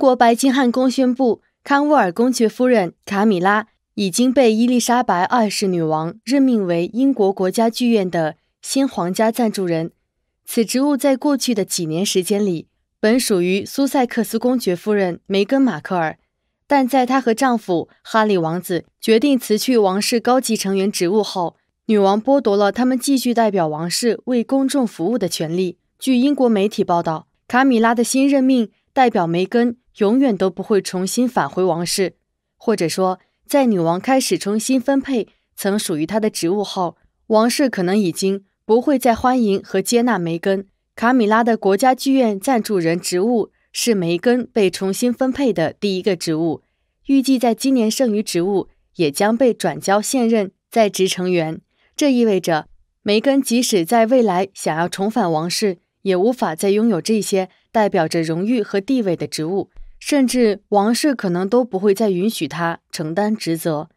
国白金汉宫宣布，康沃尔公爵夫人卡米拉已经被伊丽莎白二世女王任命为英国国家剧院的新皇家赞助人。此职务在过去的几年时间里本属于苏塞克斯公爵夫人梅根·马克尔，但在她和丈夫哈里王子决定辞去王室高级成员职务后，女王剥夺了他们继续代表王室为公众服务的权利。据英国媒体报道，卡米拉的新任命。代表梅根永远都不会重新返回王室，或者说，在女王开始重新分配曾属于她的职务后，王室可能已经不会再欢迎和接纳梅根。卡米拉的国家剧院赞助人职务是梅根被重新分配的第一个职务，预计在今年剩余职务也将被转交现任在职成员。这意味着，梅根即使在未来想要重返王室，也无法再拥有这些。代表着荣誉和地位的职务，甚至王室可能都不会再允许他承担职责。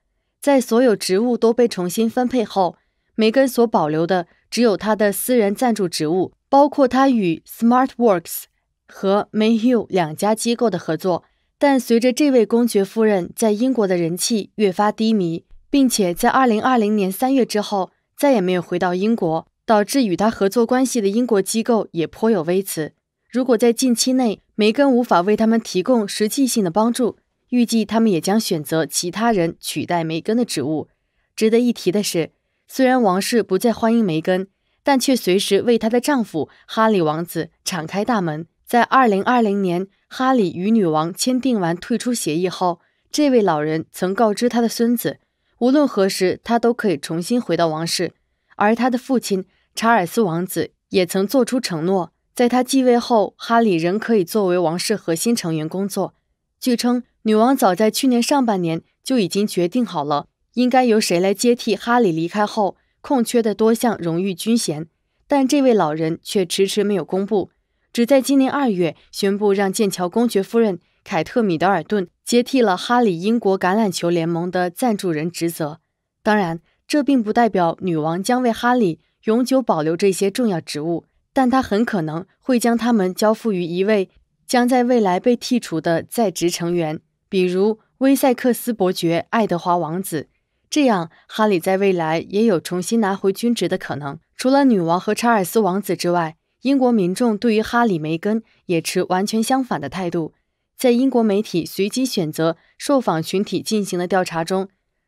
在所有职务都被重新分配后，梅根所保留的只有她的私人赞助职务，包括她与 Smartworks 和 Mayhew 两家机构的合作。但随着这位公爵夫人在英国的人气越发低迷，并且在2020年3月之后再也没有回到英国，导致与他合作关系的英国机构也颇有微词。如果在近期内梅根无法为他们提供实际性的帮助，预计他们也将选择其他人取代梅根的职务。值得一提的是，虽然王室不再欢迎梅根，但却随时为她的丈夫哈里王子敞开大门。在二零二零年，哈里与女王签订完退出协议后，这位老人曾告知他的孙子，无论何时他都可以重新回到王室。而他的父亲查尔斯王子也曾做出承诺。在他继位后，哈里仍可以作为王室核心成员工作。据称，女王早在去年上半年就已经决定好了，应该由谁来接替哈里离开后空缺的多项荣誉军衔。但这位老人却迟迟没有公布，只在今年二月宣布让剑桥公爵夫人凯特·米德尔顿接替了哈里英国橄榄球联盟的赞助人职责。当然，这并不代表女王将为哈里永久保留这些重要职务。但他很可能会将他们交付于一位将在未来被剔除的在职成员，比如威塞克斯伯爵爱德华王子。这样，哈里在未来也有重新拿回军职的可能。除了女王和查尔斯王子之外，英国民众对于哈里梅根也持完全相反的态度。在英国媒体随机选择受访群体进行的调查中，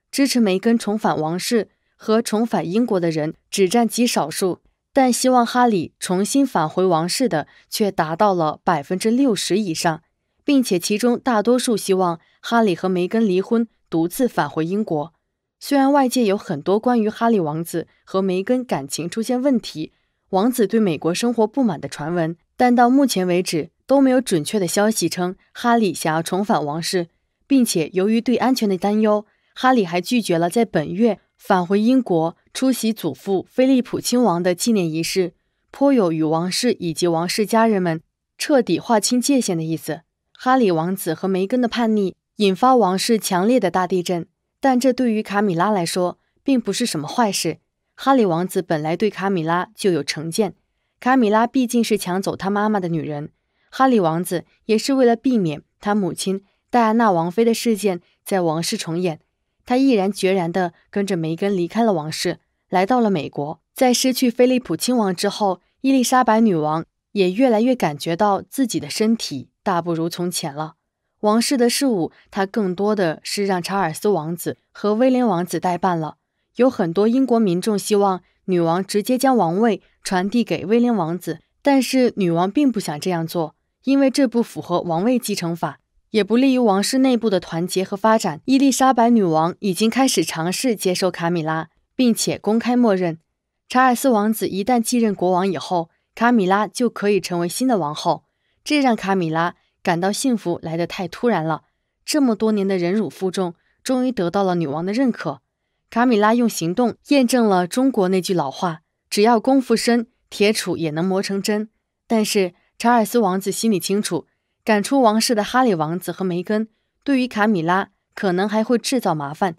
支持梅根重返王室和重返英国的人只占极少数。但希望哈里重新返回王室的却达到了百分之六十以上，并且其中大多数希望哈里和梅根离婚，独自返回英国。虽然外界有很多关于哈里王子和梅根感情出现问题、王子对美国生活不满的传闻，但到目前为止都没有准确的消息称哈里想要重返王室，并且由于对安全的担忧，哈里还拒绝了在本月。返回英国出席祖父菲利普亲王的纪念仪式，颇有与王室以及王室家人们彻底划清界限的意思。哈里王子和梅根的叛逆引发王室强烈的大地震，但这对于卡米拉来说并不是什么坏事。哈里王子本来对卡米拉就有成见，卡米拉毕竟是抢走他妈妈的女人。哈里王子也是为了避免他母亲戴安娜王妃的事件在王室重演。他毅然决然地跟着梅根离开了王室，来到了美国。在失去菲利普亲王之后，伊丽莎白女王也越来越感觉到自己的身体大不如从前了。王室的事务，她更多的是让查尔斯王子和威廉王子代办了。有很多英国民众希望女王直接将王位传递给威廉王子，但是女王并不想这样做，因为这不符合王位继承法。也不利于王室内部的团结和发展。伊丽莎白女王已经开始尝试接受卡米拉，并且公开默认，查尔斯王子一旦继任国王以后，卡米拉就可以成为新的王后。这让卡米拉感到幸福来得太突然了。这么多年的忍辱负重，终于得到了女王的认可。卡米拉用行动验证了中国那句老话：“只要功夫深，铁杵也能磨成针。”但是查尔斯王子心里清楚。赶出王室的哈里王子和梅根，对于卡米拉可能还会制造麻烦，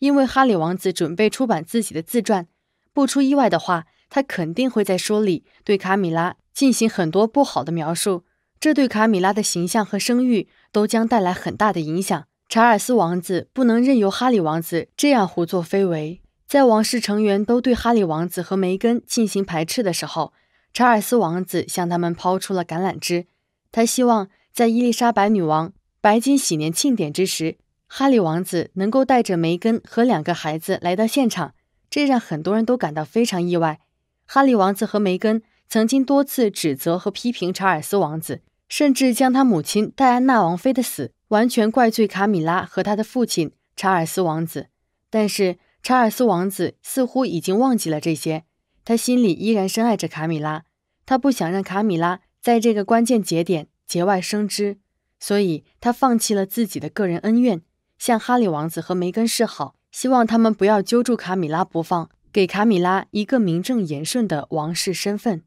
因为哈里王子准备出版自己的自传，不出意外的话，他肯定会在书里对卡米拉进行很多不好的描述，这对卡米拉的形象和声誉都将带来很大的影响。查尔斯王子不能任由哈里王子这样胡作非为，在王室成员都对哈里王子和梅根进行排斥的时候，查尔斯王子向他们抛出了橄榄枝，他希望。在伊丽莎白女王白金禧年庆典之时，哈利王子能够带着梅根和两个孩子来到现场，这让很多人都感到非常意外。哈利王子和梅根曾经多次指责和批评查尔斯王子，甚至将他母亲戴安娜王妃的死完全怪罪卡米拉和他的父亲查尔斯王子。但是查尔斯王子似乎已经忘记了这些，他心里依然深爱着卡米拉，他不想让卡米拉在这个关键节点。节外生枝，所以他放弃了自己的个人恩怨，向哈里王子和梅根示好，希望他们不要揪住卡米拉不放，给卡米拉一个名正言顺的王室身份。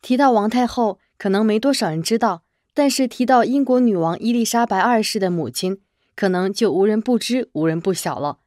提到王太后，可能没多少人知道，但是提到英国女王伊丽莎白二世的母亲，可能就无人不知、无人不晓了。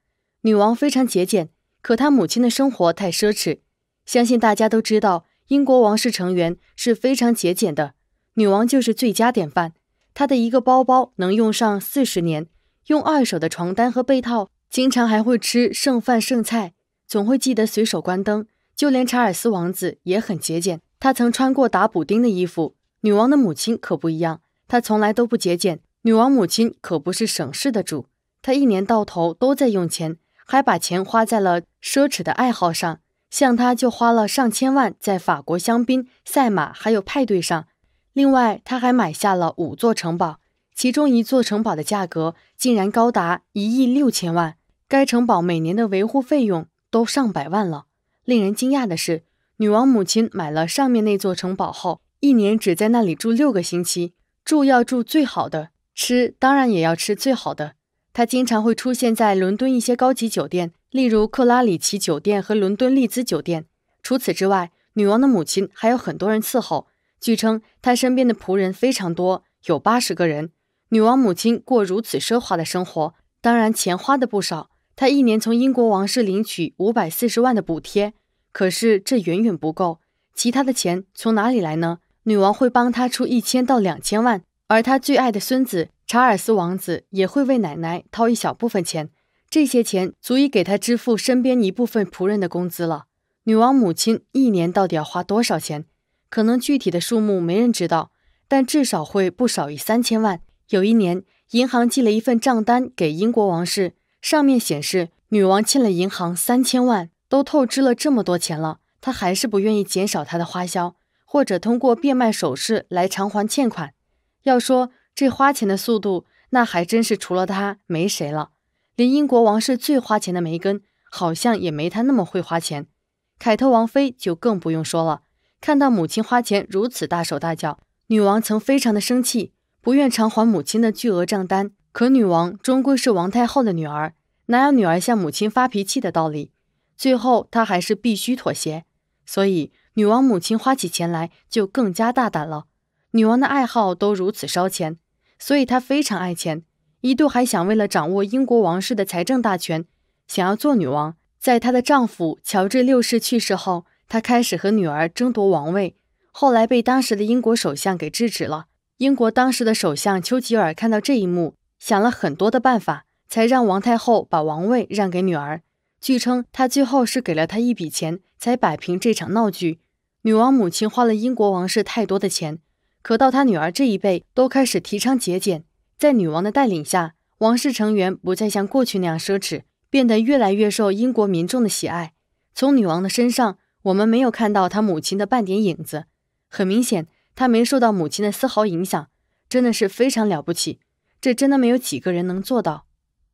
女王非常节俭，可她母亲的生活太奢侈。相信大家都知道，英国王室成员是非常节俭的，女王就是最佳典范。她的一个包包能用上四十年，用二手的床单和被套，经常还会吃剩饭剩菜，总会记得随手关灯。就连查尔斯王子也很节俭，他曾穿过打补丁的衣服。女王的母亲可不一样，她从来都不节俭。女王母亲可不是省事的主，她一年到头都在用钱，还把钱花在了奢侈的爱好上。像她就花了上千万在法国香槟、赛马还有派对上，另外她还买下了五座城堡，其中一座城堡的价格竟然高达一亿六千万，该城堡每年的维护费用都上百万了。令人惊讶的是，女王母亲买了上面那座城堡后，一年只在那里住六个星期，住要住最好的，吃当然也要吃最好的，她经常会出现在伦敦一些高级酒店。例如克拉里奇酒店和伦敦利兹酒店。除此之外，女王的母亲还有很多人伺候。据称，她身边的仆人非常多，有八十个人。女王母亲过如此奢华的生活，当然钱花的不少。她一年从英国王室领取五百四十万的补贴，可是这远远不够。其他的钱从哪里来呢？女王会帮她出一千到两千万，而她最爱的孙子查尔斯王子也会为奶奶掏一小部分钱。这些钱足以给他支付身边一部分仆人的工资了。女王母亲一年到底要花多少钱？可能具体的数目没人知道，但至少会不少于三千万。有一年，银行寄了一份账单给英国王室，上面显示女王欠了银行三千万，都透支了这么多钱了，她还是不愿意减少她的花销，或者通过变卖首饰来偿还欠款。要说这花钱的速度，那还真是除了她没谁了。连英国王室最花钱的梅根，好像也没她那么会花钱。凯特王妃就更不用说了。看到母亲花钱如此大手大脚，女王曾非常的生气，不愿偿还母亲的巨额账单。可女王终归是王太后的女儿，哪有女儿向母亲发脾气的道理？最后她还是必须妥协。所以女王母亲花起钱来就更加大胆了。女王的爱好都如此烧钱，所以她非常爱钱。一度还想为了掌握英国王室的财政大权，想要做女王。在她的丈夫乔治六世去世后，她开始和女儿争夺王位，后来被当时的英国首相给制止了。英国当时的首相丘吉尔看到这一幕，想了很多的办法，才让王太后把王位让给女儿。据称，他最后是给了她一笔钱，才摆平这场闹剧。女王母亲花了英国王室太多的钱，可到她女儿这一辈，都开始提倡节俭。在女王的带领下，王室成员不再像过去那样奢侈，变得越来越受英国民众的喜爱。从女王的身上，我们没有看到她母亲的半点影子。很明显，她没受到母亲的丝毫影响，真的是非常了不起。这真的没有几个人能做到。